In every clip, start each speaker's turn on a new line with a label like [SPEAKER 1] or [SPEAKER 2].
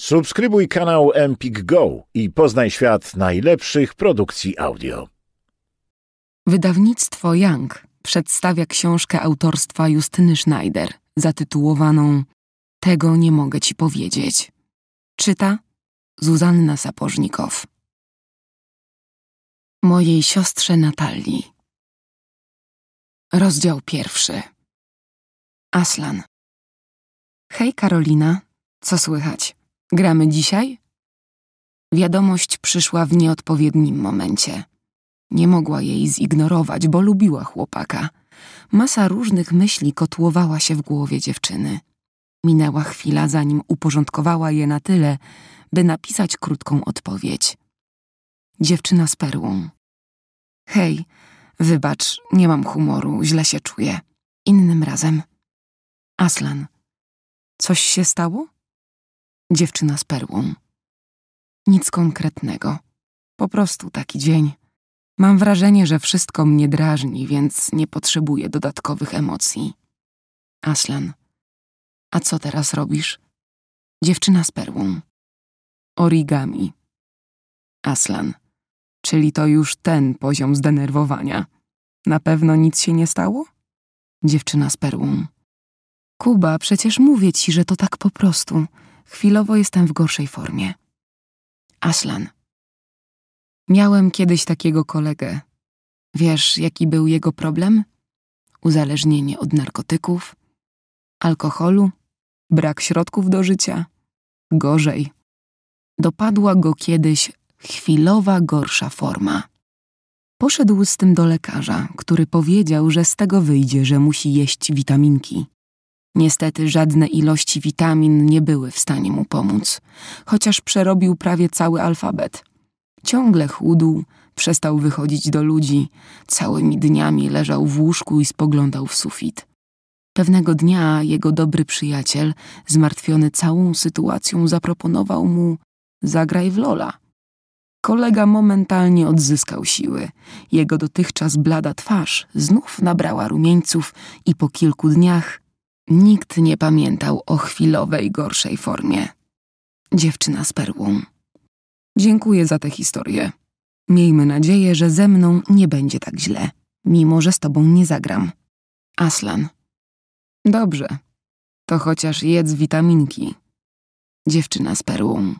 [SPEAKER 1] Subskrybuj kanał Empik Go i poznaj świat najlepszych produkcji audio.
[SPEAKER 2] Wydawnictwo Young przedstawia książkę autorstwa Justyny Schneider, zatytułowaną Tego nie mogę ci powiedzieć.
[SPEAKER 1] Czyta Zuzanna Sapożnikow. Mojej siostrze Natalii. Rozdział pierwszy. Aslan. Hej Karolina, co słychać? Gramy dzisiaj? Wiadomość przyszła w nieodpowiednim momencie.
[SPEAKER 2] Nie mogła jej zignorować, bo lubiła chłopaka. Masa różnych myśli kotłowała się w głowie dziewczyny. Minęła chwila, zanim uporządkowała je na tyle, by napisać krótką odpowiedź. Dziewczyna z perłą.
[SPEAKER 1] Hej, wybacz, nie mam humoru, źle się czuję. Innym razem. Aslan. Coś się stało? Dziewczyna z perłą. Nic konkretnego. Po prostu taki dzień.
[SPEAKER 2] Mam wrażenie, że wszystko mnie drażni, więc nie potrzebuję dodatkowych emocji.
[SPEAKER 1] Aslan. A co teraz robisz? Dziewczyna z perłą. Origami. Aslan. Czyli to
[SPEAKER 2] już ten poziom zdenerwowania. Na pewno nic się nie stało? Dziewczyna
[SPEAKER 1] z perłą. Kuba, przecież mówię ci, że to tak po prostu. Chwilowo jestem w gorszej formie. Aslan. Miałem kiedyś
[SPEAKER 2] takiego kolegę. Wiesz, jaki był jego problem? Uzależnienie od narkotyków, alkoholu, brak środków do życia. Gorzej. Dopadła go kiedyś chwilowa gorsza forma. Poszedł z tym do lekarza, który powiedział, że z tego wyjdzie, że musi jeść witaminki. Niestety żadne ilości witamin nie były w stanie mu pomóc, chociaż przerobił prawie cały alfabet. Ciągle chudł, przestał wychodzić do ludzi, całymi dniami leżał w łóżku i spoglądał w sufit. Pewnego dnia jego dobry przyjaciel, zmartwiony całą sytuacją, zaproponował mu: Zagraj w Lola. Kolega momentalnie odzyskał siły. Jego dotychczas blada twarz znów nabrała rumieńców i po kilku dniach Nikt nie pamiętał o chwilowej, gorszej formie. Dziewczyna z perłą. Dziękuję za tę historię. Miejmy nadzieję, że ze mną nie będzie tak źle, mimo że z tobą nie zagram. Aslan.
[SPEAKER 1] Dobrze. To chociaż jedz witaminki. Dziewczyna z perłą.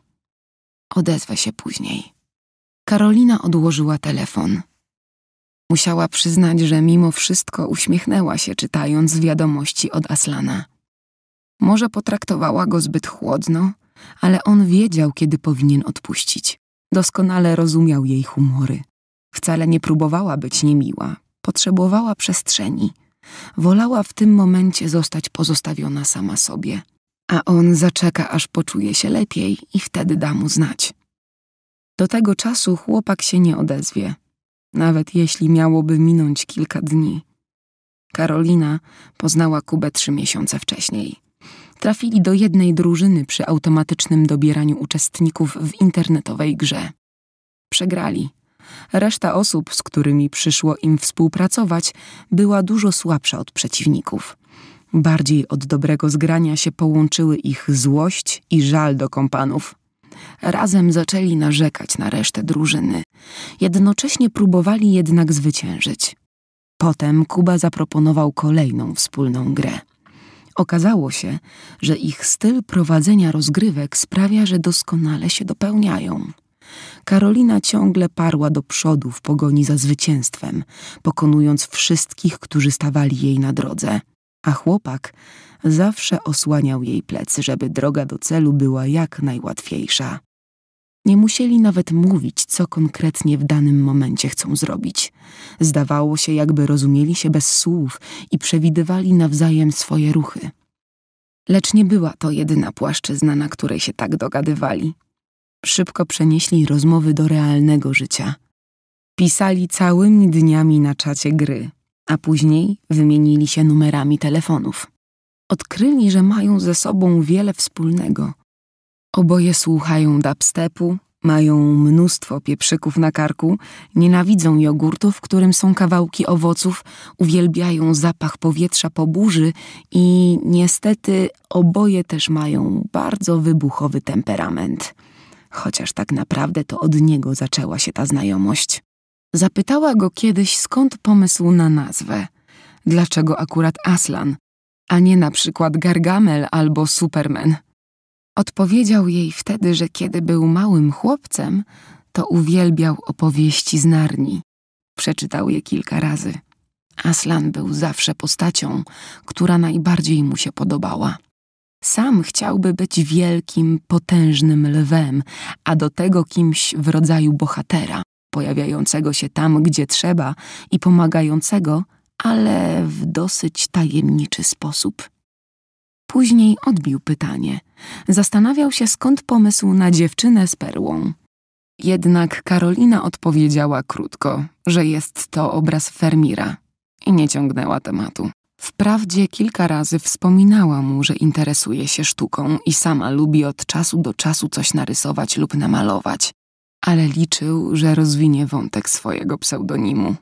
[SPEAKER 1] Odezwę się później. Karolina odłożyła
[SPEAKER 2] telefon. Musiała przyznać, że mimo wszystko uśmiechnęła się, czytając wiadomości od Aslana. Może potraktowała go zbyt chłodno, ale on wiedział, kiedy powinien odpuścić. Doskonale rozumiał jej humory. Wcale nie próbowała być niemiła, potrzebowała przestrzeni. Wolała w tym momencie zostać pozostawiona sama sobie, a on zaczeka, aż poczuje się lepiej i wtedy da mu znać. Do tego czasu chłopak się nie odezwie, nawet jeśli miałoby minąć kilka dni. Karolina poznała Kubę trzy miesiące wcześniej. Trafili do jednej drużyny przy automatycznym dobieraniu uczestników w internetowej grze. Przegrali. Reszta osób, z którymi przyszło im współpracować, była dużo słabsza od przeciwników. Bardziej od dobrego zgrania się połączyły ich złość i żal do kompanów. Razem zaczęli narzekać na resztę drużyny. Jednocześnie próbowali jednak zwyciężyć. Potem Kuba zaproponował kolejną wspólną grę. Okazało się, że ich styl prowadzenia rozgrywek sprawia, że doskonale się dopełniają. Karolina ciągle parła do przodu w pogoni za zwycięstwem, pokonując wszystkich, którzy stawali jej na drodze a chłopak zawsze osłaniał jej plecy, żeby droga do celu była jak najłatwiejsza. Nie musieli nawet mówić, co konkretnie w danym momencie chcą zrobić. Zdawało się, jakby rozumieli się bez słów i przewidywali nawzajem swoje ruchy. Lecz nie była to jedyna płaszczyzna, na której się tak dogadywali. Szybko przenieśli rozmowy do realnego życia. Pisali całymi dniami na czacie gry, a później wymienili się numerami telefonów. Odkryli, że mają ze sobą wiele wspólnego. Oboje słuchają dubstepu, mają mnóstwo pieprzyków na karku, nienawidzą jogurtu, w którym są kawałki owoców, uwielbiają zapach powietrza po burzy i niestety oboje też mają bardzo wybuchowy temperament. Chociaż tak naprawdę to od niego zaczęła się ta znajomość. Zapytała go kiedyś, skąd pomysł na nazwę. Dlaczego akurat Aslan, a nie na przykład Gargamel albo Superman? Odpowiedział jej wtedy, że kiedy był małym chłopcem, to uwielbiał opowieści z Narni. Przeczytał je kilka razy. Aslan był zawsze postacią, która najbardziej mu się podobała. Sam chciałby być wielkim, potężnym lwem, a do tego kimś w rodzaju bohatera pojawiającego się tam, gdzie trzeba i pomagającego, ale w dosyć tajemniczy sposób. Później odbił pytanie. Zastanawiał się, skąd pomysł na dziewczynę z perłą. Jednak Karolina odpowiedziała krótko, że jest to obraz Fermira i nie ciągnęła tematu. Wprawdzie kilka razy wspominała mu, że interesuje się sztuką i sama lubi od czasu do czasu coś narysować lub namalować, ale liczył, że rozwinie wątek swojego pseudonimu.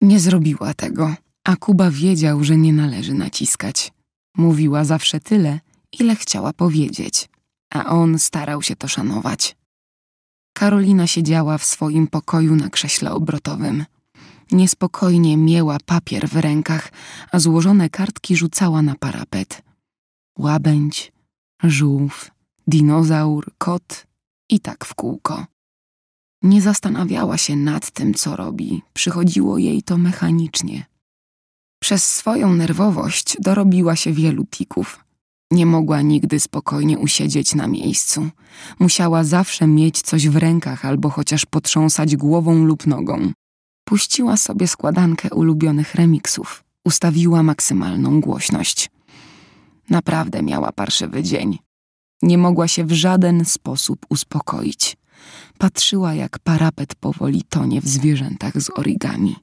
[SPEAKER 2] Nie zrobiła tego, a Kuba wiedział, że nie należy naciskać. Mówiła zawsze tyle, ile chciała powiedzieć, a on starał się to szanować. Karolina siedziała w swoim pokoju na krześle obrotowym. Niespokojnie miała papier w rękach, a złożone kartki rzucała na parapet. Łabędź, żółw, dinozaur, kot i tak w kółko. Nie zastanawiała się nad tym, co robi, przychodziło jej to mechanicznie. Przez swoją nerwowość dorobiła się wielu tików. Nie mogła nigdy spokojnie usiedzieć na miejscu. Musiała zawsze mieć coś w rękach albo chociaż potrząsać głową lub nogą. Puściła sobie składankę ulubionych remiksów. Ustawiła maksymalną głośność. Naprawdę miała parszywy dzień. Nie mogła się w żaden sposób uspokoić patrzyła, jak parapet powoli tonie w zwierzętach z origami.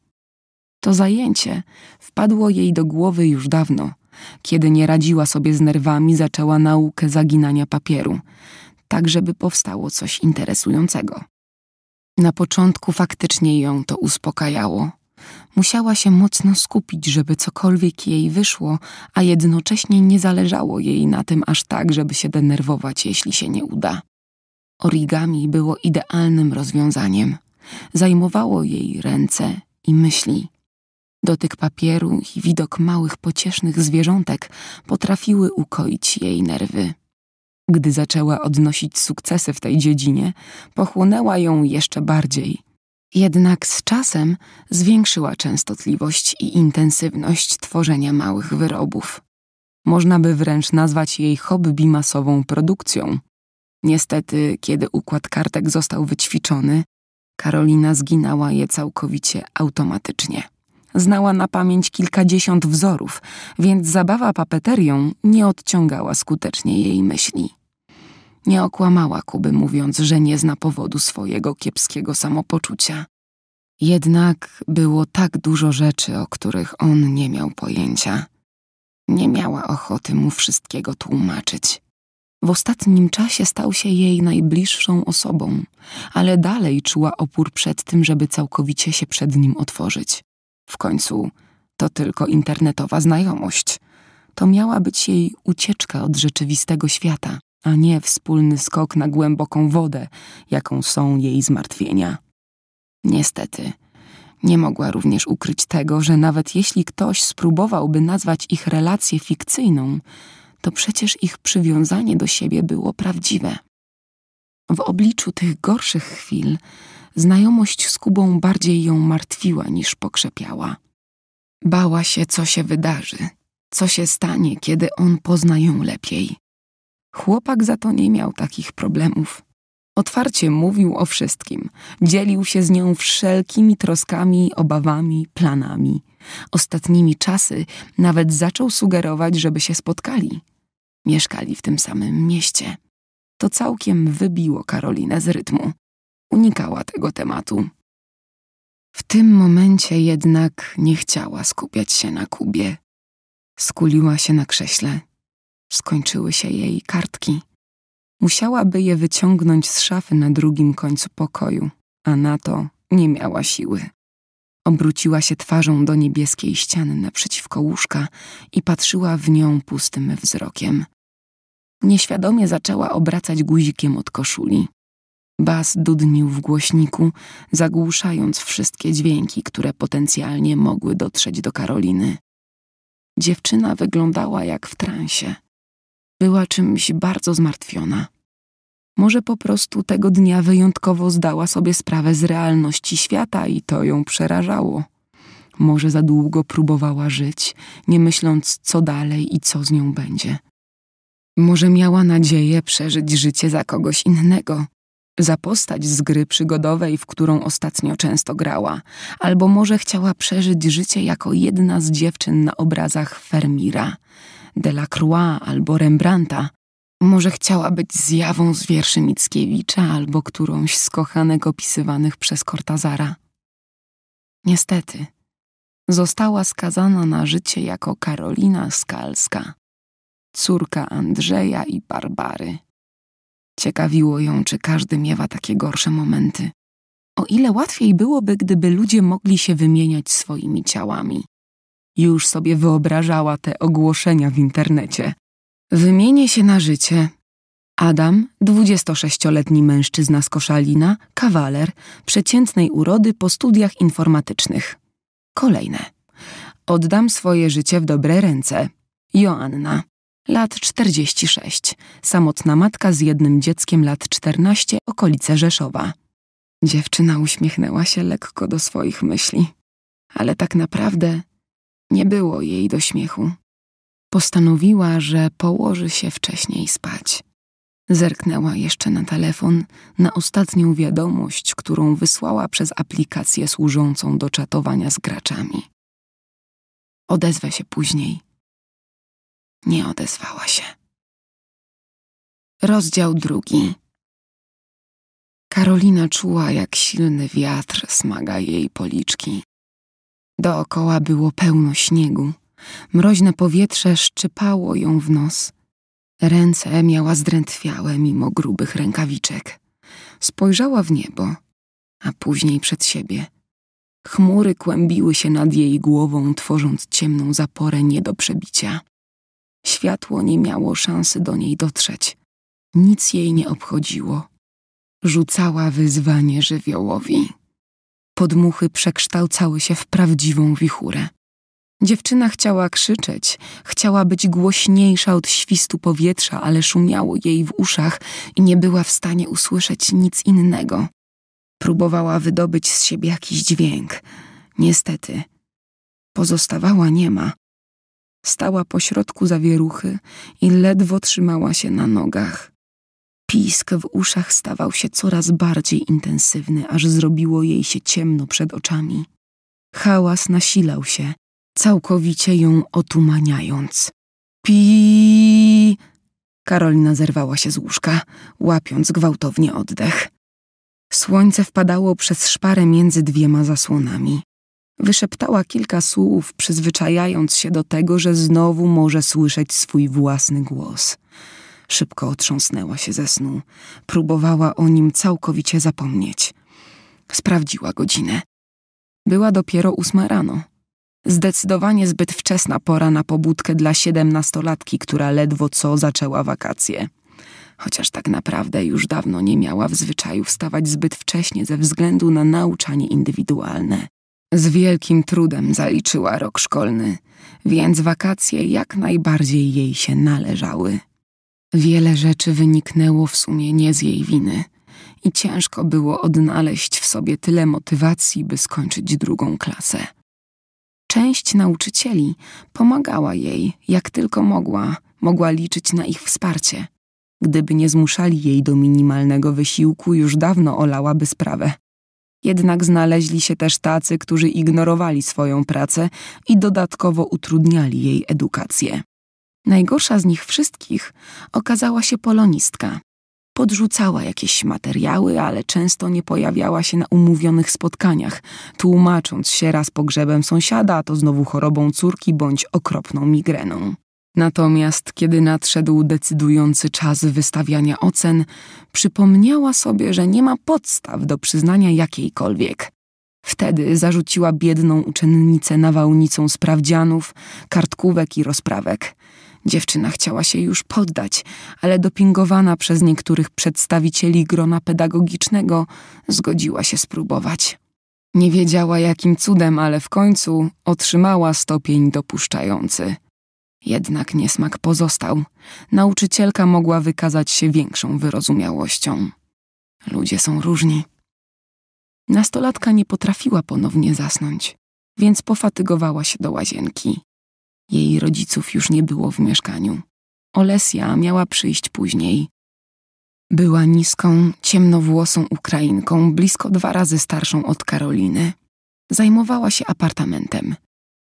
[SPEAKER 2] To zajęcie wpadło jej do głowy już dawno. Kiedy nie radziła sobie z nerwami, zaczęła naukę zaginania papieru, tak żeby powstało coś interesującego. Na początku faktycznie ją to uspokajało. Musiała się mocno skupić, żeby cokolwiek jej wyszło, a jednocześnie nie zależało jej na tym aż tak, żeby się denerwować, jeśli się nie uda. Origami było idealnym rozwiązaniem. Zajmowało jej ręce i myśli. Dotyk papieru i widok małych pociesznych zwierzątek potrafiły ukoić jej nerwy. Gdy zaczęła odnosić sukcesy w tej dziedzinie, pochłonęła ją jeszcze bardziej. Jednak z czasem zwiększyła częstotliwość i intensywność tworzenia małych wyrobów. Można by wręcz nazwać jej hobby masową produkcją. Niestety, kiedy układ kartek został wyćwiczony, Karolina zginęła je całkowicie automatycznie. Znała na pamięć kilkadziesiąt wzorów, więc zabawa papeterią nie odciągała skutecznie jej myśli. Nie okłamała Kuby, mówiąc, że nie zna powodu swojego kiepskiego samopoczucia. Jednak było tak dużo rzeczy, o których on nie miał pojęcia. Nie miała ochoty mu wszystkiego tłumaczyć. W ostatnim czasie stał się jej najbliższą osobą, ale dalej czuła opór przed tym, żeby całkowicie się przed nim otworzyć. W końcu to tylko internetowa znajomość. To miała być jej ucieczka od rzeczywistego świata, a nie wspólny skok na głęboką wodę, jaką są jej zmartwienia. Niestety, nie mogła również ukryć tego, że nawet jeśli ktoś spróbowałby nazwać ich relację fikcyjną, to przecież ich przywiązanie do siebie było prawdziwe. W obliczu tych gorszych chwil znajomość z Kubą bardziej ją martwiła niż pokrzepiała. Bała się, co się wydarzy, co się stanie, kiedy on pozna ją lepiej. Chłopak za to nie miał takich problemów. Otwarcie mówił o wszystkim, dzielił się z nią wszelkimi troskami, obawami, planami. Ostatnimi czasy nawet zaczął sugerować, żeby się spotkali. Mieszkali w tym samym mieście. To całkiem wybiło Karolinę z rytmu. Unikała tego tematu. W tym momencie jednak nie chciała skupiać się na Kubie. Skuliła się na krześle. Skończyły się jej kartki. Musiałaby je wyciągnąć z szafy na drugim końcu pokoju, a na to nie miała siły. Obróciła się twarzą do niebieskiej ściany naprzeciwko łóżka i patrzyła w nią pustym wzrokiem. Nieświadomie zaczęła obracać guzikiem od koszuli. Bas dudnił w głośniku, zagłuszając wszystkie dźwięki, które potencjalnie mogły dotrzeć do Karoliny. Dziewczyna wyglądała jak w transie. Była czymś bardzo zmartwiona. Może po prostu tego dnia wyjątkowo zdała sobie sprawę z realności świata i to ją przerażało. Może za długo próbowała żyć, nie myśląc, co dalej i co z nią będzie. Może miała nadzieję przeżyć życie za kogoś innego, za postać z gry przygodowej, w którą ostatnio często grała, albo może chciała przeżyć życie jako jedna z dziewczyn na obrazach Fermira, Delacroix albo Rembrandta, może chciała być zjawą z wierszy Mickiewicza albo którąś z kochanek opisywanych przez Kortazara.
[SPEAKER 1] Niestety, została skazana na życie jako Karolina Skalska, córka Andrzeja i Barbary.
[SPEAKER 2] Ciekawiło ją, czy każdy miewa takie gorsze momenty. O ile łatwiej byłoby, gdyby ludzie mogli się wymieniać swoimi ciałami. Już sobie wyobrażała te ogłoszenia w internecie. Wymienię się na życie. Adam, 26-letni mężczyzna z Koszalina, kawaler, przeciętnej urody po studiach informatycznych. Kolejne. Oddam swoje życie w dobre ręce. Joanna, lat 46, samotna matka z jednym dzieckiem lat 14, okolice Rzeszowa. Dziewczyna uśmiechnęła się lekko do swoich myśli, ale tak naprawdę nie było jej do śmiechu. Postanowiła, że położy się wcześniej spać. Zerknęła jeszcze na telefon, na ostatnią wiadomość, którą wysłała przez aplikację
[SPEAKER 1] służącą do czatowania z graczami. Odezwę się później. Nie odezwała się. Rozdział drugi. Karolina czuła, jak silny wiatr smaga jej
[SPEAKER 2] policzki. Dookoła było pełno śniegu. Mroźne powietrze szczypało ją w nos. Ręce miała zdrętwiałe mimo grubych rękawiczek. Spojrzała w niebo, a później przed siebie. Chmury kłębiły się nad jej głową, tworząc ciemną zaporę nie do przebicia. Światło nie miało szansy do niej dotrzeć. Nic jej nie obchodziło. Rzucała wyzwanie żywiołowi. Podmuchy przekształcały się w prawdziwą wichurę. Dziewczyna chciała krzyczeć, chciała być głośniejsza od świstu powietrza, ale szumiało jej w uszach i nie była w stanie usłyszeć nic innego. Próbowała wydobyć z siebie jakiś dźwięk. Niestety, pozostawała niema. Stała pośrodku zawieruchy i ledwo trzymała się na nogach. Pisk w uszach stawał się coraz bardziej intensywny, aż zrobiło jej się ciemno przed oczami. Hałas nasilał się, całkowicie ją otumaniając. Pi. Karolina zerwała się z łóżka, łapiąc gwałtownie oddech. Słońce wpadało przez szparę między dwiema zasłonami. Wyszeptała kilka słów, przyzwyczajając się do tego, że znowu może słyszeć swój własny głos. Szybko otrząsnęła się ze snu. Próbowała o nim całkowicie zapomnieć. Sprawdziła godzinę. Była dopiero ósma rano. Zdecydowanie zbyt wczesna pora na pobudkę dla siedemnastolatki, która ledwo co zaczęła wakacje. Chociaż tak naprawdę już dawno nie miała w zwyczaju wstawać zbyt wcześnie ze względu na nauczanie indywidualne. Z wielkim trudem zaliczyła rok szkolny, więc wakacje jak najbardziej jej się należały. Wiele rzeczy wyniknęło w sumie nie z jej winy i ciężko było odnaleźć w sobie tyle motywacji, by skończyć drugą klasę. Część nauczycieli pomagała jej, jak tylko mogła, mogła liczyć na ich wsparcie. Gdyby nie zmuszali jej do minimalnego wysiłku, już dawno olałaby sprawę. Jednak znaleźli się też tacy, którzy ignorowali swoją pracę i dodatkowo utrudniali jej edukację. Najgorsza z nich wszystkich okazała się polonistka. Podrzucała jakieś materiały, ale często nie pojawiała się na umówionych spotkaniach, tłumacząc się raz pogrzebem sąsiada, a to znowu chorobą córki bądź okropną migreną. Natomiast kiedy nadszedł decydujący czas wystawiania ocen, przypomniała sobie, że nie ma podstaw do przyznania jakiejkolwiek. Wtedy zarzuciła biedną uczennicę nawałnicą sprawdzianów, kartkówek i rozprawek. Dziewczyna chciała się już poddać, ale dopingowana przez niektórych przedstawicieli grona pedagogicznego zgodziła się spróbować. Nie wiedziała jakim cudem, ale w końcu otrzymała stopień dopuszczający. Jednak niesmak pozostał. Nauczycielka mogła wykazać się większą wyrozumiałością. Ludzie są różni. Nastolatka nie potrafiła ponownie zasnąć, więc pofatygowała się do łazienki.
[SPEAKER 1] Jej rodziców
[SPEAKER 2] już nie było w mieszkaniu. Olesja miała przyjść później. Była niską, ciemnowłosą Ukrainką, blisko dwa razy starszą od Karoliny. Zajmowała się apartamentem.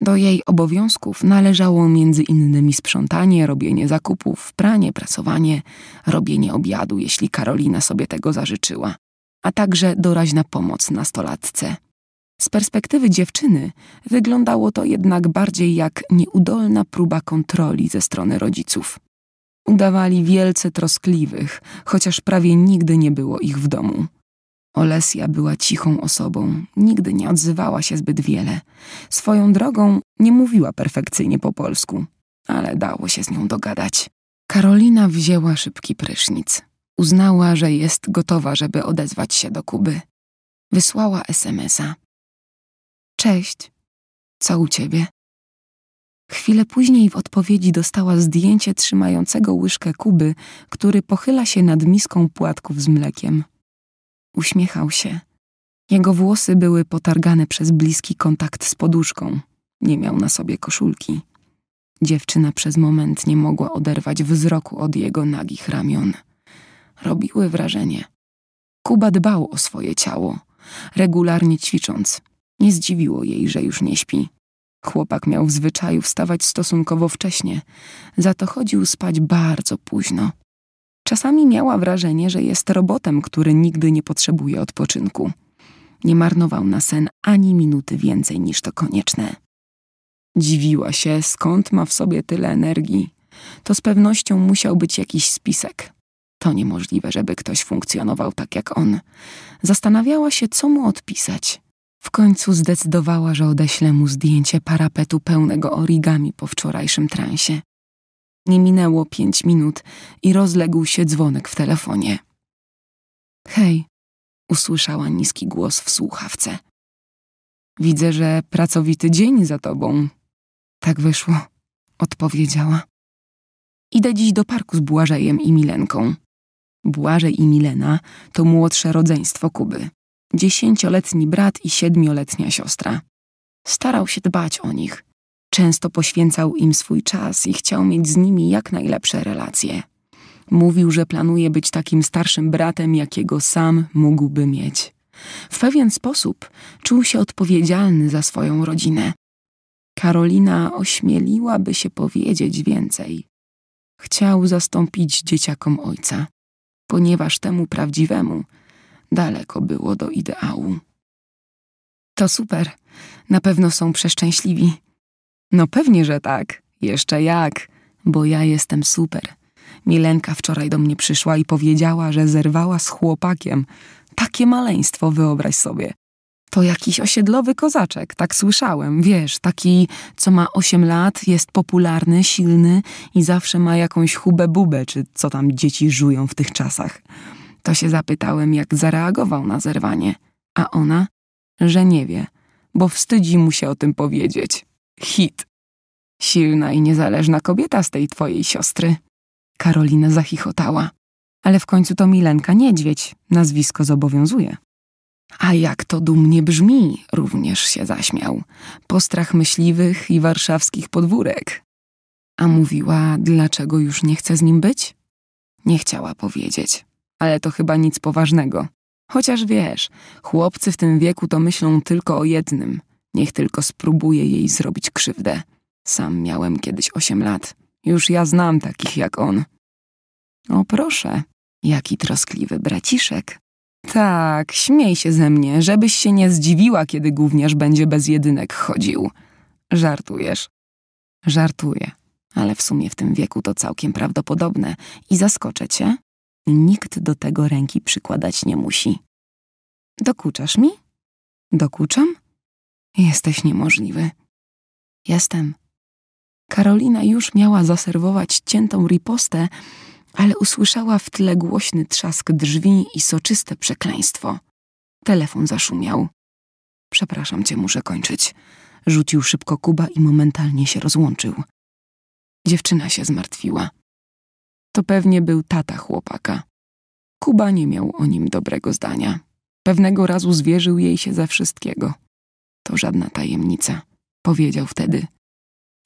[SPEAKER 2] Do jej obowiązków należało między innymi sprzątanie, robienie zakupów, pranie, prasowanie, robienie obiadu, jeśli Karolina sobie tego zażyczyła, a także doraźna pomoc nastolatce. Z perspektywy dziewczyny wyglądało to jednak bardziej jak nieudolna próba kontroli ze strony rodziców. Udawali wielce troskliwych, chociaż prawie nigdy nie było ich w domu. Olesja była cichą osobą, nigdy nie odzywała się zbyt wiele. Swoją drogą nie mówiła perfekcyjnie po polsku, ale dało się z nią dogadać. Karolina wzięła szybki prysznic. Uznała, że
[SPEAKER 1] jest gotowa, żeby odezwać się do Kuby. Wysłała SMS-a. Cześć. Co u ciebie? Chwilę później w odpowiedzi
[SPEAKER 2] dostała zdjęcie trzymającego łyżkę Kuby, który pochyla się nad miską płatków z mlekiem. Uśmiechał się. Jego włosy były potargane przez bliski kontakt z poduszką. Nie miał na sobie koszulki. Dziewczyna przez moment nie mogła oderwać wzroku od jego nagich ramion. Robiły wrażenie. Kuba dbał o swoje ciało, regularnie ćwicząc, nie zdziwiło jej, że już nie śpi. Chłopak miał w zwyczaju wstawać stosunkowo wcześnie, za to chodził spać bardzo późno. Czasami miała wrażenie, że jest robotem, który nigdy nie potrzebuje odpoczynku. Nie marnował na sen ani minuty więcej niż to konieczne. Dziwiła się, skąd ma w sobie tyle energii. To z pewnością musiał być jakiś spisek. To niemożliwe, żeby ktoś funkcjonował tak jak on. Zastanawiała się, co mu odpisać. W końcu zdecydowała, że odeślę mu zdjęcie parapetu pełnego origami po wczorajszym transie.
[SPEAKER 1] Nie minęło pięć minut i rozległ się dzwonek w telefonie. Hej, usłyszała niski głos w słuchawce. Widzę, że pracowity dzień za tobą. Tak wyszło, odpowiedziała.
[SPEAKER 2] Idę dziś do parku z Błażejem i Milenką. Błażej i Milena to młodsze rodzeństwo Kuby dziesięcioletni brat i siedmioletnia siostra. Starał się dbać o nich. Często poświęcał im swój czas i chciał mieć z nimi jak najlepsze relacje. Mówił, że planuje być takim starszym bratem, jakiego sam mógłby mieć. W pewien sposób czuł się odpowiedzialny za swoją rodzinę. Karolina ośmieliłaby się powiedzieć więcej. Chciał zastąpić dzieciakom ojca, ponieważ temu prawdziwemu Daleko było do ideału. To super. Na pewno są przeszczęśliwi. No pewnie, że tak. Jeszcze jak. Bo ja jestem super. Milenka wczoraj do mnie przyszła i powiedziała, że zerwała z chłopakiem. Takie maleństwo, wyobraź sobie. To jakiś osiedlowy kozaczek, tak słyszałem, wiesz, taki, co ma osiem lat, jest popularny, silny i zawsze ma jakąś hubę bubę, czy co tam dzieci żują w tych czasach. To się zapytałem, jak zareagował na zerwanie, a ona, że nie wie, bo wstydzi mu się o tym powiedzieć. Hit. Silna i niezależna kobieta z tej twojej siostry. Karolina zachichotała. Ale w końcu to Milenka Niedźwiedź, nazwisko zobowiązuje. A jak to dumnie brzmi, również się zaśmiał. Postrach myśliwych i warszawskich podwórek. A mówiła, dlaczego już nie chce z nim być? Nie chciała powiedzieć ale to chyba nic poważnego. Chociaż wiesz, chłopcy w tym wieku to myślą tylko o jednym. Niech tylko spróbuje jej zrobić krzywdę. Sam miałem kiedyś osiem lat. Już ja znam takich jak on. O proszę, jaki troskliwy braciszek. Tak, śmiej się ze mnie, żebyś się nie zdziwiła, kiedy gówniarz będzie bez jedynek chodził. Żartujesz? Żartuję, ale w sumie w tym wieku to całkiem prawdopodobne i zaskoczę cię, Nikt do tego
[SPEAKER 1] ręki przykładać nie musi. Dokuczasz mi? Dokuczam? Jesteś niemożliwy. Jestem. Karolina już miała
[SPEAKER 2] zaserwować ciętą ripostę, ale usłyszała w tle głośny trzask drzwi i soczyste przekleństwo. Telefon zaszumiał. Przepraszam cię, muszę kończyć. Rzucił szybko Kuba i momentalnie się rozłączył. Dziewczyna się zmartwiła. To pewnie był tata chłopaka. Kuba nie miał o nim dobrego zdania. Pewnego razu zwierzył jej się za wszystkiego. To żadna tajemnica, powiedział wtedy.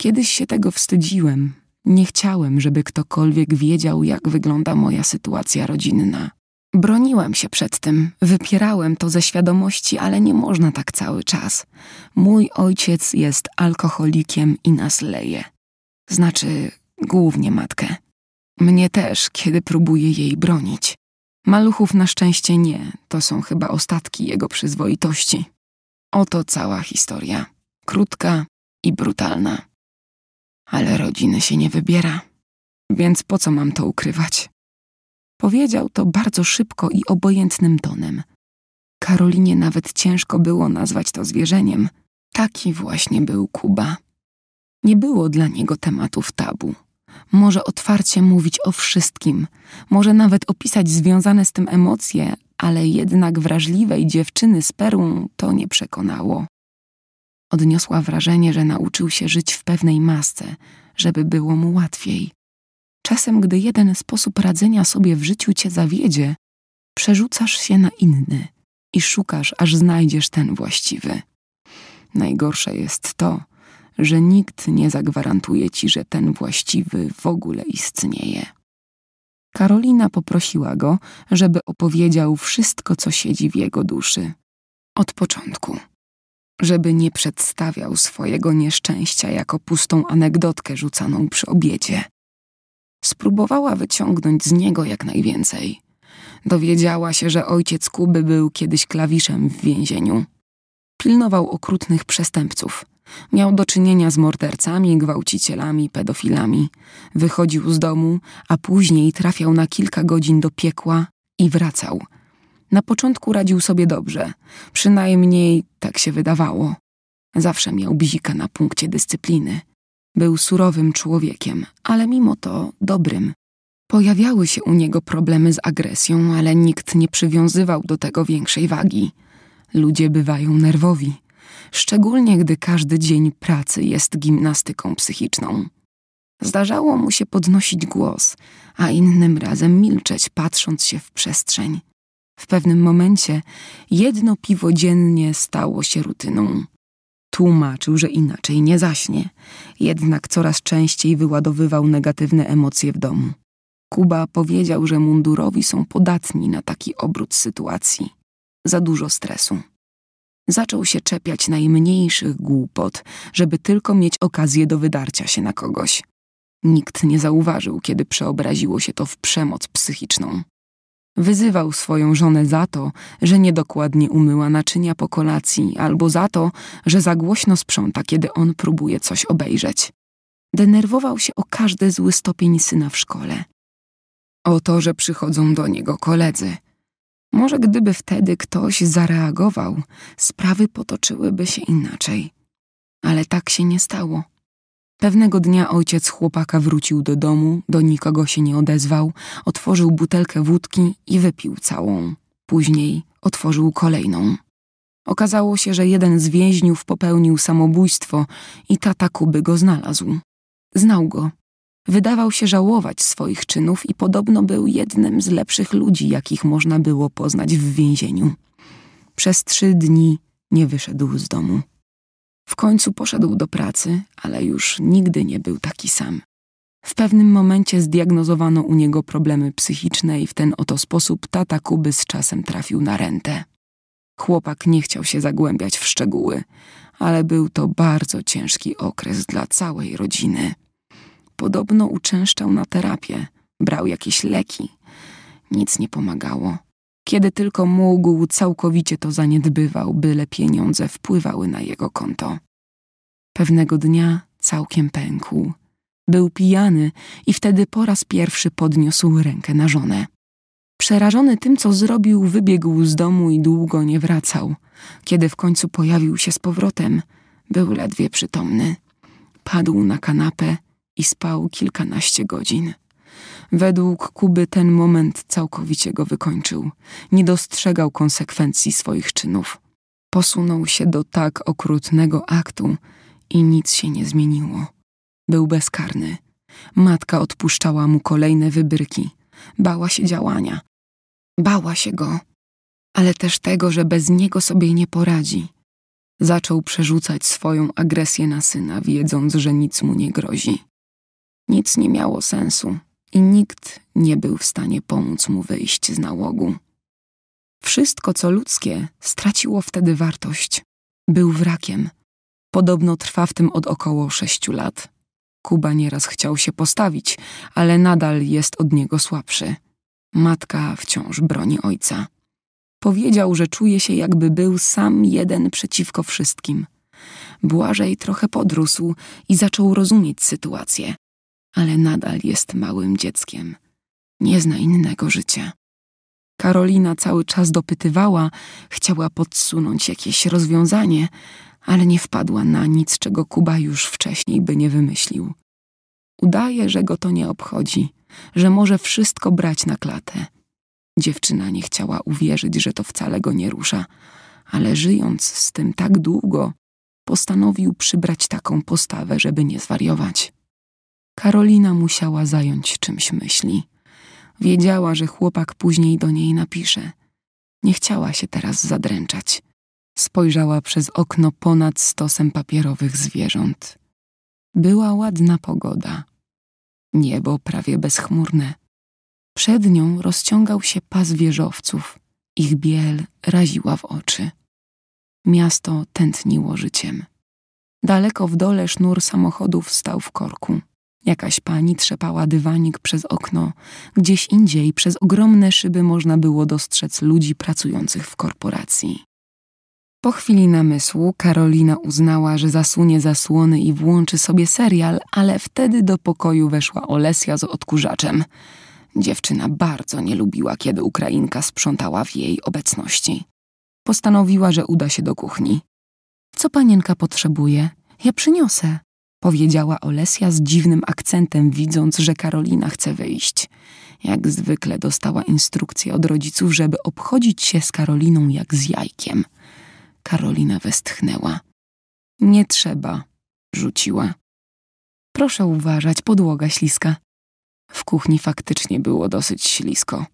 [SPEAKER 2] Kiedyś się tego wstydziłem. Nie chciałem, żeby ktokolwiek wiedział, jak wygląda moja sytuacja rodzinna. Broniłem się przed tym, wypierałem to ze świadomości, ale nie można tak cały czas. Mój ojciec jest alkoholikiem i nas leje. Znaczy, głównie matkę. Mnie też, kiedy próbuje jej bronić. Maluchów na szczęście nie, to są chyba ostatki jego przyzwoitości. Oto cała historia. Krótka i brutalna. Ale rodziny się nie wybiera, więc po co mam to ukrywać? Powiedział to bardzo szybko i obojętnym tonem. Karolinie nawet ciężko było nazwać to zwierzeniem. Taki właśnie był Kuba. Nie było dla niego tematów tabu. Może otwarcie mówić o wszystkim, może nawet opisać związane z tym emocje, ale jednak wrażliwej dziewczyny z Perłą to nie przekonało. Odniosła wrażenie, że nauczył się żyć w pewnej masce, żeby było mu łatwiej. Czasem, gdy jeden sposób radzenia sobie w życiu cię zawiedzie, przerzucasz się na inny i szukasz, aż znajdziesz ten właściwy. Najgorsze jest to, że nikt nie zagwarantuje ci, że ten właściwy w ogóle istnieje. Karolina poprosiła go, żeby opowiedział wszystko, co siedzi w jego duszy. Od początku. Żeby nie przedstawiał swojego nieszczęścia jako pustą anegdotkę rzucaną przy obiedzie. Spróbowała wyciągnąć z niego jak najwięcej. Dowiedziała się, że ojciec Kuby był kiedyś klawiszem w więzieniu. Pilnował okrutnych przestępców – Miał do czynienia z mordercami, gwałcicielami, pedofilami. Wychodził z domu, a później trafiał na kilka godzin do piekła i wracał. Na początku radził sobie dobrze, przynajmniej tak się wydawało. Zawsze miał bzika na punkcie dyscypliny. Był surowym człowiekiem, ale mimo to dobrym. Pojawiały się u niego problemy z agresją, ale nikt nie przywiązywał do tego większej wagi. Ludzie bywają nerwowi szczególnie gdy każdy dzień pracy jest gimnastyką psychiczną. Zdarzało mu się podnosić głos, a innym razem milczeć, patrząc się w przestrzeń. W pewnym momencie jedno piwo dziennie stało się rutyną. Tłumaczył, że inaczej nie zaśnie, jednak coraz częściej wyładowywał negatywne emocje w domu. Kuba powiedział, że mundurowi są podatni na taki obrót sytuacji. Za dużo stresu. Zaczął się czepiać najmniejszych głupot, żeby tylko mieć okazję do wydarcia się na kogoś. Nikt nie zauważył, kiedy przeobraziło się to w przemoc psychiczną. Wyzywał swoją żonę za to, że niedokładnie umyła naczynia po kolacji, albo za to, że za głośno sprząta, kiedy on próbuje coś obejrzeć. Denerwował się o każdy zły stopień syna w szkole. O to, że przychodzą do niego koledzy, może gdyby wtedy ktoś zareagował, sprawy potoczyłyby się inaczej. Ale tak się nie stało. Pewnego dnia ojciec chłopaka wrócił do domu, do nikogo się nie odezwał, otworzył butelkę wódki i wypił całą. Później otworzył kolejną. Okazało się, że jeden z więźniów popełnił samobójstwo i tata Kuby go znalazł. Znał go, Wydawał się żałować swoich czynów i podobno był jednym z lepszych ludzi, jakich można było poznać w więzieniu. Przez trzy dni nie wyszedł z domu. W końcu poszedł do pracy, ale już nigdy nie był taki sam. W pewnym momencie zdiagnozowano u niego problemy psychiczne i w ten oto sposób tata Kuby z czasem trafił na rentę. Chłopak nie chciał się zagłębiać w szczegóły, ale był to bardzo ciężki okres dla całej rodziny. Podobno uczęszczał na terapię, brał jakieś leki. Nic nie pomagało. Kiedy tylko mógł, całkowicie to zaniedbywał, byle pieniądze wpływały na jego konto. Pewnego dnia całkiem pękł. Był pijany i wtedy po raz pierwszy podniósł rękę na żonę. Przerażony tym, co zrobił, wybiegł z domu i długo nie wracał. Kiedy w końcu pojawił się z powrotem, był ledwie przytomny. Padł na kanapę i spał kilkanaście godzin. Według Kuby ten moment całkowicie go wykończył. Nie dostrzegał konsekwencji swoich czynów. Posunął się do tak okrutnego aktu i nic się nie zmieniło. Był bezkarny. Matka odpuszczała mu kolejne wybryki. Bała się działania. Bała się go, ale też tego, że bez niego sobie nie poradzi. Zaczął przerzucać swoją agresję na syna, wiedząc, że nic mu nie grozi. Nic nie miało sensu i nikt nie był w stanie pomóc mu wyjść z nałogu. Wszystko, co ludzkie, straciło wtedy wartość. Był wrakiem. Podobno trwa w tym od około sześciu lat. Kuba nieraz chciał się postawić, ale nadal jest od niego słabszy. Matka wciąż broni ojca. Powiedział, że czuje się, jakby był sam jeden przeciwko wszystkim. Błażej trochę podrósł i zaczął rozumieć sytuację ale nadal jest małym dzieckiem. Nie zna innego życia. Karolina cały czas dopytywała, chciała podsunąć jakieś rozwiązanie, ale nie wpadła na nic, czego Kuba już wcześniej by nie wymyślił. Udaje, że go to nie obchodzi, że może wszystko brać na klatę. Dziewczyna nie chciała uwierzyć, że to wcale go nie rusza, ale żyjąc z tym tak długo, postanowił przybrać taką postawę, żeby nie zwariować. Karolina musiała zająć czymś myśli. Wiedziała, że chłopak później do niej napisze. Nie chciała się teraz zadręczać. Spojrzała przez okno ponad stosem papierowych zwierząt. Była ładna pogoda. Niebo prawie bezchmurne. Przed nią rozciągał się pas wieżowców. Ich biel raziła w oczy. Miasto tętniło życiem. Daleko w dole sznur samochodów stał w korku. Jakaś pani trzepała dywanik przez okno. Gdzieś indziej przez ogromne szyby można było dostrzec ludzi pracujących w korporacji. Po chwili namysłu Karolina uznała, że zasunie zasłony i włączy sobie serial, ale wtedy do pokoju weszła Olesja z odkurzaczem. Dziewczyna bardzo nie lubiła, kiedy Ukrainka sprzątała w jej obecności. Postanowiła, że uda się do kuchni. Co panienka potrzebuje? Ja przyniosę powiedziała Olesia z dziwnym akcentem, widząc, że Karolina chce wyjść. Jak zwykle dostała instrukcję od rodziców, żeby obchodzić się z Karoliną jak z jajkiem. Karolina westchnęła. Nie trzeba, rzuciła. Proszę uważać, podłoga śliska. W kuchni faktycznie było dosyć ślisko.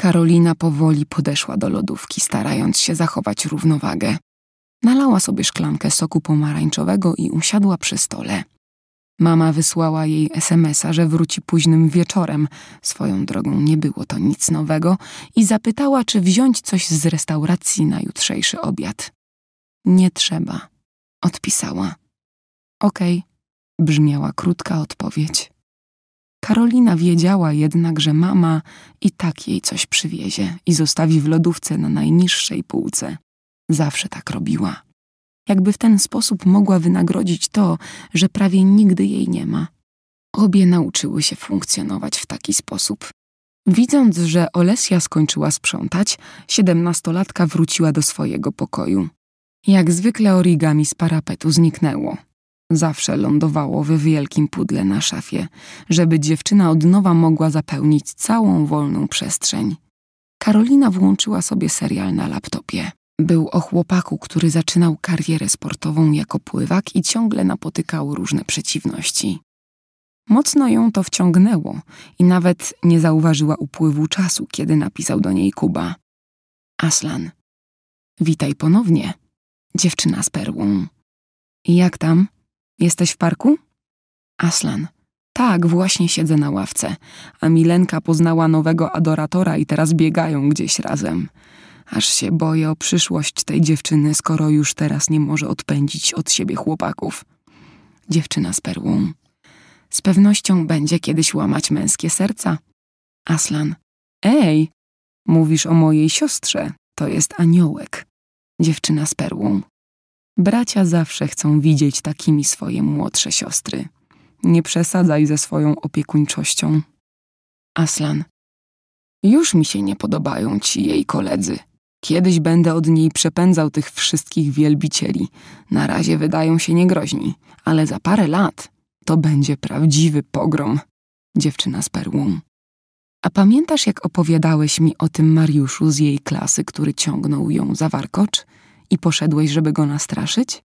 [SPEAKER 2] Karolina powoli podeszła do lodówki, starając się zachować równowagę. Nalała sobie szklankę soku pomarańczowego i usiadła przy stole. Mama wysłała jej SMS-a, że wróci późnym wieczorem, swoją drogą nie było to nic nowego, i zapytała, czy wziąć coś z restauracji na jutrzejszy obiad. Nie trzeba, odpisała. Okej, okay, brzmiała krótka odpowiedź. Karolina wiedziała jednak, że mama i tak jej coś przywiezie i zostawi w lodówce na najniższej półce. Zawsze tak robiła jakby w ten sposób mogła wynagrodzić to, że prawie nigdy jej nie ma. Obie nauczyły się funkcjonować w taki sposób. Widząc, że Olesja skończyła sprzątać, siedemnastolatka wróciła do swojego pokoju. Jak zwykle origami z parapetu zniknęło. Zawsze lądowało w wielkim pudle na szafie, żeby dziewczyna od nowa mogła zapełnić całą wolną przestrzeń. Karolina włączyła sobie serial na laptopie. Był o chłopaku, który zaczynał karierę sportową jako pływak i ciągle napotykał różne przeciwności. Mocno ją to wciągnęło i nawet nie zauważyła upływu czasu, kiedy napisał do niej Kuba.
[SPEAKER 1] Aslan. Witaj ponownie, dziewczyna z perłą. Jak tam? Jesteś w parku? Aslan. Tak, właśnie
[SPEAKER 2] siedzę na ławce, a Milenka poznała nowego adoratora i teraz biegają gdzieś razem. Aż się boję o przyszłość tej dziewczyny, skoro już teraz nie może odpędzić od siebie chłopaków. Dziewczyna z perłą. Z pewnością będzie kiedyś łamać męskie serca. Aslan. Ej, mówisz o mojej siostrze. To jest aniołek. Dziewczyna z perłą. Bracia zawsze chcą widzieć takimi swoje młodsze siostry. Nie przesadzaj ze swoją opiekuńczością. Aslan. Już mi się nie podobają ci jej koledzy. Kiedyś będę od niej przepędzał tych wszystkich wielbicieli. Na razie wydają się niegroźni, ale za parę lat to będzie prawdziwy pogrom. Dziewczyna z perłą. A pamiętasz, jak opowiadałeś mi o tym Mariuszu z jej klasy, który ciągnął ją za warkocz i poszedłeś, żeby go nastraszyć?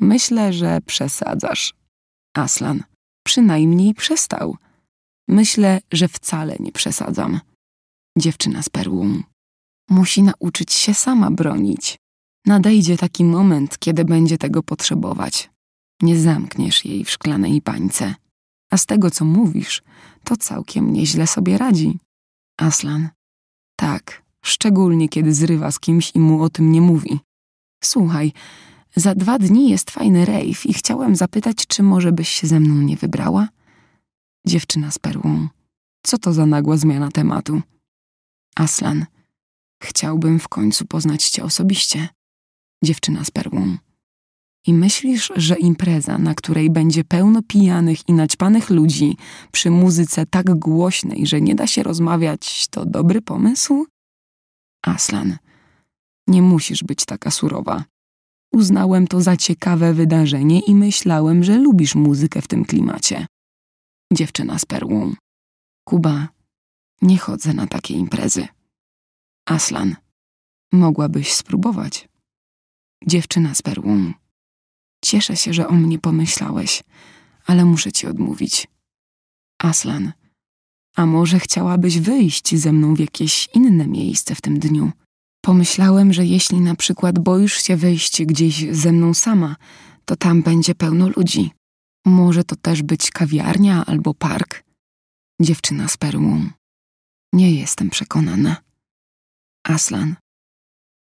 [SPEAKER 2] Myślę, że przesadzasz. Aslan, przynajmniej przestał. Myślę, że wcale nie przesadzam. Dziewczyna z perłą musi nauczyć się sama bronić. Nadejdzie taki moment, kiedy będzie tego potrzebować. Nie zamkniesz jej w szklanej pańce. A z tego, co mówisz, to całkiem nieźle sobie radzi. Aslan. Tak, szczególnie kiedy zrywa z kimś i mu o tym nie mówi. Słuchaj, za dwa dni jest fajny rejf i chciałem zapytać, czy może byś się ze mną nie wybrała? Dziewczyna z perłą. Co to za nagła zmiana tematu? Aslan. Chciałbym w końcu poznać cię osobiście, dziewczyna z perłą. I myślisz, że impreza, na której będzie pełno pijanych i naćpanych ludzi, przy muzyce tak głośnej, że nie da się rozmawiać, to dobry pomysł? Aslan, nie musisz być taka surowa. Uznałem to za ciekawe wydarzenie i myślałem, że lubisz muzykę w tym klimacie. Dziewczyna
[SPEAKER 1] z perłą. Kuba, nie chodzę na takie imprezy. Aslan, mogłabyś spróbować. Dziewczyna z perłą.
[SPEAKER 2] Cieszę się, że o mnie pomyślałeś, ale muszę ci odmówić. Aslan, a może chciałabyś wyjść ze mną w jakieś inne miejsce w tym dniu? Pomyślałem, że jeśli na przykład boisz się wyjść gdzieś ze mną sama,
[SPEAKER 1] to tam będzie pełno ludzi. Może to też być kawiarnia albo park. Dziewczyna z perłą. Nie jestem przekonana. Aslan,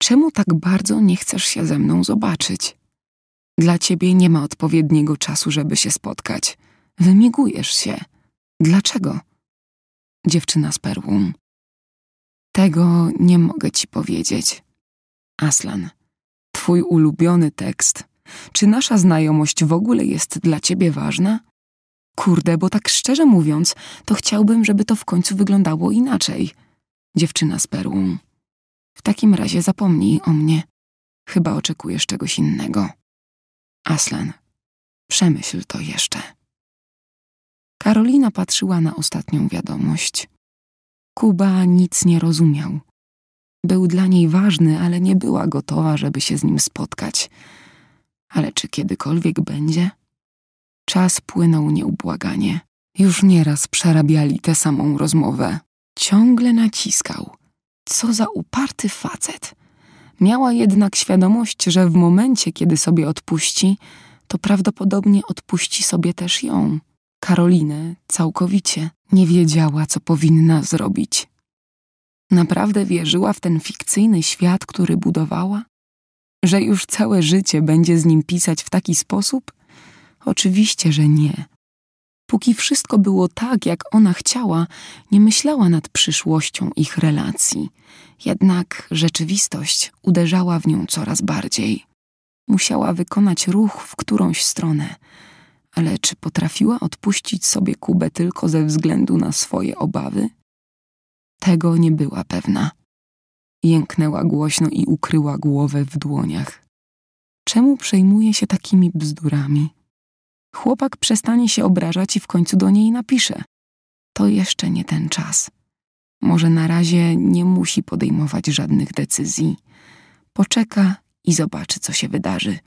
[SPEAKER 1] czemu tak bardzo nie chcesz się ze mną zobaczyć?
[SPEAKER 2] Dla ciebie nie ma odpowiedniego czasu, żeby się spotkać. Wymigujesz się.
[SPEAKER 1] Dlaczego? Dziewczyna z perłą. Tego nie mogę ci powiedzieć. Aslan, twój ulubiony tekst.
[SPEAKER 2] Czy nasza znajomość w ogóle jest dla ciebie ważna? Kurde, bo tak szczerze mówiąc, to chciałbym, żeby to w końcu wyglądało inaczej. Dziewczyna z perłą.
[SPEAKER 1] W takim razie zapomnij o mnie. Chyba oczekujesz czegoś innego. Aslan, przemyśl to jeszcze. Karolina patrzyła na ostatnią wiadomość. Kuba nic nie rozumiał.
[SPEAKER 2] Był dla niej ważny, ale nie była gotowa, żeby się z nim spotkać. Ale czy kiedykolwiek będzie? Czas płynął nieubłaganie. Już nieraz przerabiali tę samą rozmowę. Ciągle naciskał. Co za uparty facet. Miała jednak świadomość, że w momencie, kiedy sobie odpuści, to prawdopodobnie odpuści sobie też ją, Karolinę, całkowicie. Nie wiedziała, co powinna zrobić. Naprawdę wierzyła w ten fikcyjny świat, który budowała? Że już całe życie będzie z nim pisać w taki sposób? Oczywiście, że nie. Póki wszystko było tak, jak ona chciała, nie myślała nad przyszłością ich relacji. Jednak rzeczywistość uderzała w nią coraz bardziej. Musiała wykonać ruch w którąś stronę, ale czy potrafiła odpuścić sobie Kubę tylko ze względu na swoje obawy? Tego nie była pewna. Jęknęła głośno i ukryła głowę w dłoniach. Czemu przejmuje się takimi bzdurami? Chłopak przestanie się obrażać i w końcu do niej napisze. To jeszcze nie ten czas. Może na razie nie musi podejmować żadnych decyzji. Poczeka i zobaczy, co się wydarzy.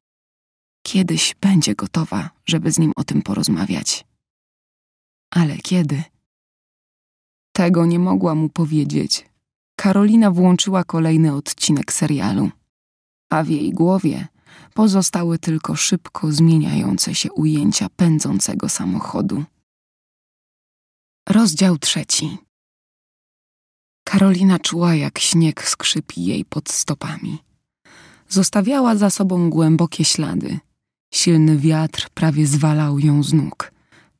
[SPEAKER 1] Kiedyś będzie gotowa, żeby z nim o tym porozmawiać.
[SPEAKER 2] Ale kiedy? Tego nie mogła mu powiedzieć. Karolina włączyła kolejny odcinek serialu, a w jej głowie pozostały tylko
[SPEAKER 1] szybko zmieniające się ujęcia pędzącego samochodu. Rozdział trzeci. Karolina czuła, jak śnieg
[SPEAKER 2] skrzypi jej pod stopami. Zostawiała za sobą głębokie ślady. Silny wiatr prawie zwalał ją z nóg.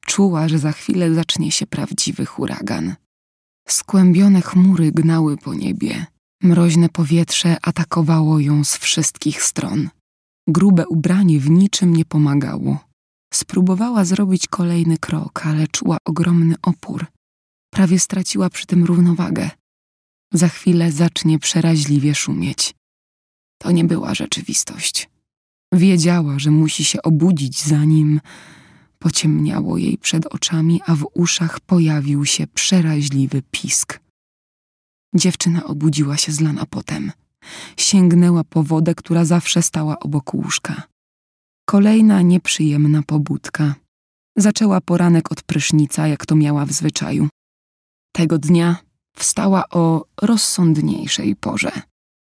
[SPEAKER 2] Czuła, że za chwilę zacznie się prawdziwy huragan. Skłębione chmury gnały po niebie. Mroźne powietrze atakowało ją z wszystkich stron. Grube ubranie w niczym nie pomagało. Spróbowała zrobić kolejny krok, ale czuła ogromny opór. Prawie straciła przy tym równowagę. Za chwilę zacznie przeraźliwie szumieć. To nie była rzeczywistość. Wiedziała, że musi się obudzić, zanim pociemniało jej przed oczami, a w uszach pojawił się przeraźliwy pisk. Dziewczyna obudziła się z lana potem sięgnęła po wodę, która zawsze stała obok łóżka. Kolejna nieprzyjemna pobudka. Zaczęła poranek od prysznica, jak to miała w zwyczaju. Tego dnia wstała o rozsądniejszej porze.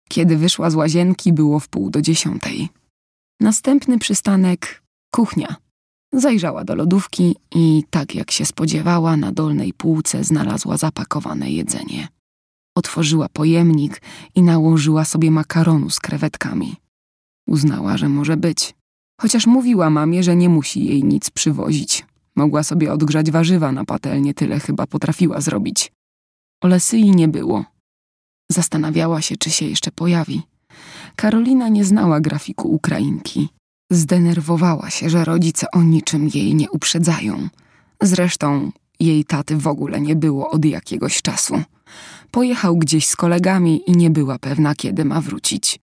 [SPEAKER 2] Kiedy wyszła z łazienki, było wpół do dziesiątej. Następny przystanek kuchnia. Zajrzała do lodówki i, tak jak się spodziewała, na dolnej półce znalazła zapakowane jedzenie. Otworzyła pojemnik i nałożyła sobie makaronu z krewetkami. Uznała, że może być. Chociaż mówiła mamie, że nie musi jej nic przywozić. Mogła sobie odgrzać warzywa na patelnie, tyle chyba potrafiła zrobić. Olesyi nie było. Zastanawiała się, czy się jeszcze pojawi. Karolina nie znała grafiku Ukrainki. Zdenerwowała się, że rodzice o niczym jej nie uprzedzają. Zresztą jej taty w ogóle nie było od jakiegoś czasu. Pojechał gdzieś z kolegami i nie była pewna, kiedy ma wrócić.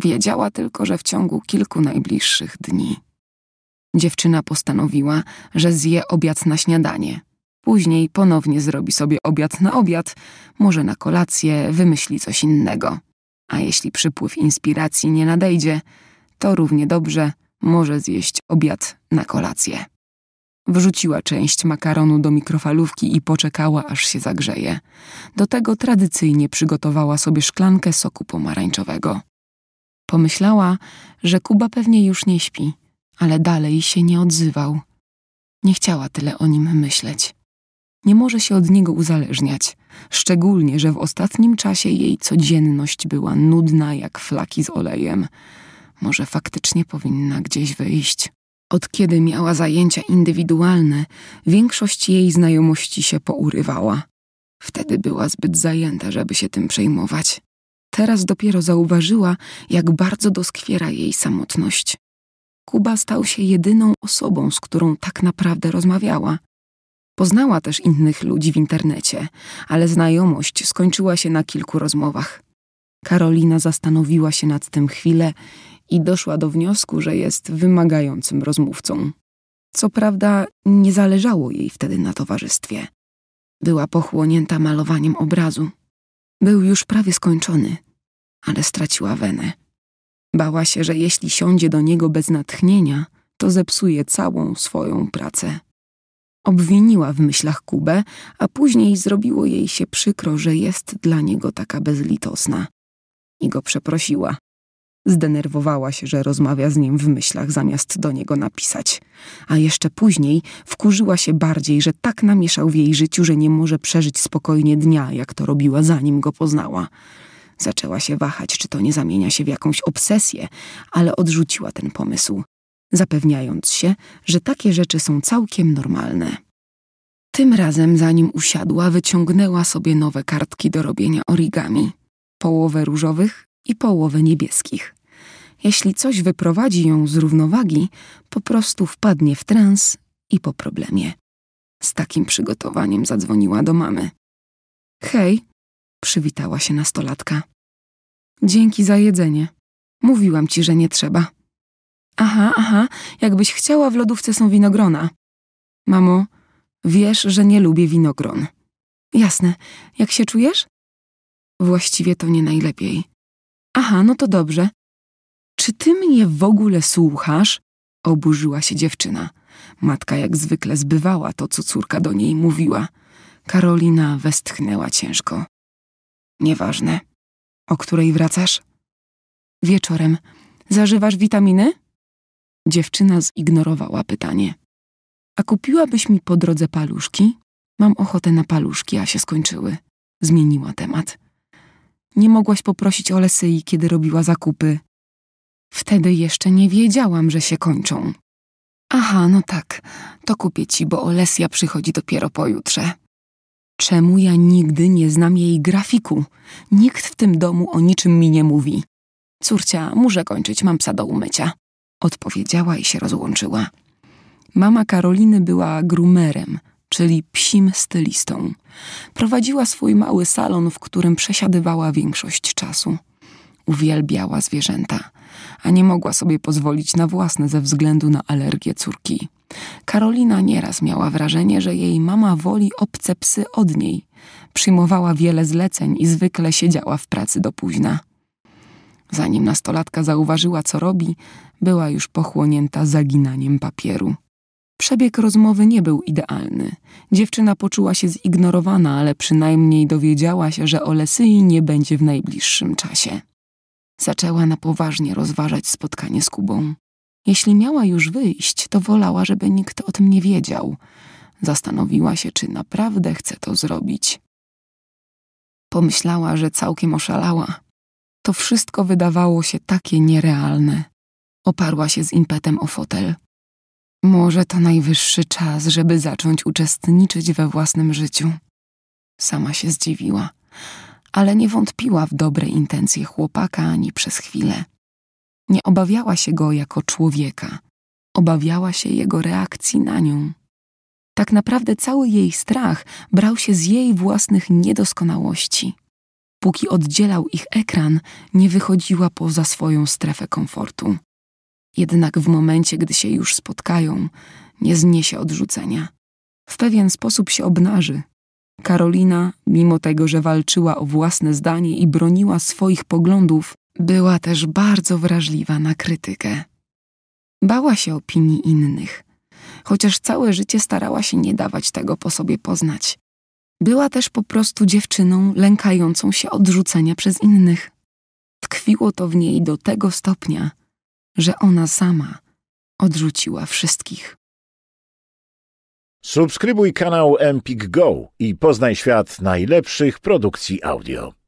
[SPEAKER 2] Wiedziała tylko, że w ciągu kilku najbliższych dni. Dziewczyna postanowiła, że zje obiad na śniadanie. Później ponownie zrobi sobie obiad na obiad, może na kolację, wymyśli coś innego. A jeśli przypływ inspiracji nie nadejdzie, to równie dobrze może zjeść obiad na kolację. Wrzuciła część makaronu do mikrofalówki i poczekała, aż się zagrzeje. Do tego tradycyjnie przygotowała sobie szklankę soku pomarańczowego. Pomyślała, że Kuba pewnie już nie śpi, ale dalej się nie odzywał. Nie chciała tyle o nim myśleć. Nie może się od niego uzależniać, szczególnie, że w ostatnim czasie jej codzienność była nudna jak flaki z olejem. Może faktycznie powinna gdzieś wyjść. Od kiedy miała zajęcia indywidualne, większość jej znajomości się pourywała. Wtedy była zbyt zajęta, żeby się tym przejmować. Teraz dopiero zauważyła, jak bardzo doskwiera jej samotność. Kuba stał się jedyną osobą, z którą tak naprawdę rozmawiała. Poznała też innych ludzi w internecie, ale znajomość skończyła się na kilku rozmowach. Karolina zastanowiła się nad tym chwilę i doszła do wniosku, że jest wymagającym rozmówcą. Co prawda, nie zależało jej wtedy na towarzystwie. Była pochłonięta malowaniem obrazu. Był już prawie skończony, ale straciła wenę. Bała się, że jeśli siądzie do niego bez natchnienia, to zepsuje całą swoją pracę. Obwiniła w myślach Kubę, a później zrobiło jej się przykro, że jest dla niego taka bezlitosna. I go przeprosiła, Zdenerwowała się, że rozmawia z nim w myślach zamiast do niego napisać. A jeszcze później wkurzyła się bardziej, że tak namieszał w jej życiu, że nie może przeżyć spokojnie dnia, jak to robiła zanim go poznała. Zaczęła się wahać, czy to nie zamienia się w jakąś obsesję, ale odrzuciła ten pomysł, zapewniając się, że takie rzeczy są całkiem normalne. Tym razem, zanim usiadła, wyciągnęła sobie nowe kartki do robienia origami. Połowę różowych, i połowę niebieskich. Jeśli coś wyprowadzi ją z równowagi, po prostu wpadnie w trans i po problemie. Z takim przygotowaniem zadzwoniła do mamy.
[SPEAKER 1] Hej, przywitała się nastolatka. Dzięki za jedzenie. Mówiłam ci, że nie trzeba. Aha,
[SPEAKER 2] aha, jakbyś chciała, w lodówce są winogrona. Mamo, wiesz, że nie
[SPEAKER 1] lubię winogron. Jasne, jak się czujesz? Właściwie to nie najlepiej. Aha, no to dobrze. Czy ty mnie w ogóle słuchasz?
[SPEAKER 2] Oburzyła się dziewczyna. Matka jak zwykle zbywała to, co córka do niej mówiła.
[SPEAKER 1] Karolina westchnęła ciężko. Nieważne. O której wracasz? Wieczorem. Zażywasz witaminy?
[SPEAKER 2] Dziewczyna zignorowała pytanie. A kupiłabyś mi po drodze paluszki? Mam ochotę na paluszki, a się skończyły. Zmieniła temat. Nie mogłaś poprosić o lesyi, kiedy robiła zakupy. Wtedy jeszcze nie wiedziałam, że się kończą. Aha, no tak, to kupię ci, bo Olesja przychodzi dopiero pojutrze. Czemu ja nigdy nie znam jej grafiku? Nikt w tym domu o niczym mi nie mówi. Córcia, muszę kończyć, mam psa do umycia. Odpowiedziała i się rozłączyła. Mama Karoliny była grumerem – czyli psim stylistą. Prowadziła swój mały salon, w którym przesiadywała większość czasu. Uwielbiała zwierzęta, a nie mogła sobie pozwolić na własne ze względu na alergię córki. Karolina nieraz miała wrażenie, że jej mama woli obce psy od niej. Przyjmowała wiele zleceń i zwykle siedziała w pracy do późna. Zanim nastolatka zauważyła, co robi, była już pochłonięta zaginaniem papieru. Przebieg rozmowy nie był idealny. Dziewczyna poczuła się zignorowana, ale przynajmniej dowiedziała się, że Olesyi nie będzie w najbliższym czasie. Zaczęła na poważnie rozważać spotkanie z Kubą. Jeśli miała już wyjść, to wolała, żeby nikt o tym nie wiedział. Zastanowiła się, czy naprawdę chce to zrobić. Pomyślała, że całkiem oszalała. To wszystko wydawało się takie nierealne. Oparła się z impetem o fotel. Może to najwyższy czas, żeby zacząć uczestniczyć we własnym życiu. Sama się zdziwiła, ale nie wątpiła w dobre intencje chłopaka ani przez chwilę. Nie obawiała się go jako człowieka, obawiała się jego reakcji na nią. Tak naprawdę cały jej strach brał się z jej własnych niedoskonałości. Póki oddzielał ich ekran, nie wychodziła poza swoją strefę komfortu. Jednak w momencie, gdy się już spotkają, nie zniesie odrzucenia. W pewien sposób się obnaży. Karolina, mimo tego, że walczyła o własne zdanie i broniła swoich poglądów, była też bardzo wrażliwa na krytykę. Bała się opinii innych, chociaż całe życie starała się nie dawać tego po sobie poznać. Była też po prostu dziewczyną lękającą się odrzucenia przez innych.
[SPEAKER 1] Tkwiło to w niej do tego stopnia, że ona sama odrzuciła wszystkich. Subskrybuj kanał Empik Go i poznaj świat najlepszych produkcji audio.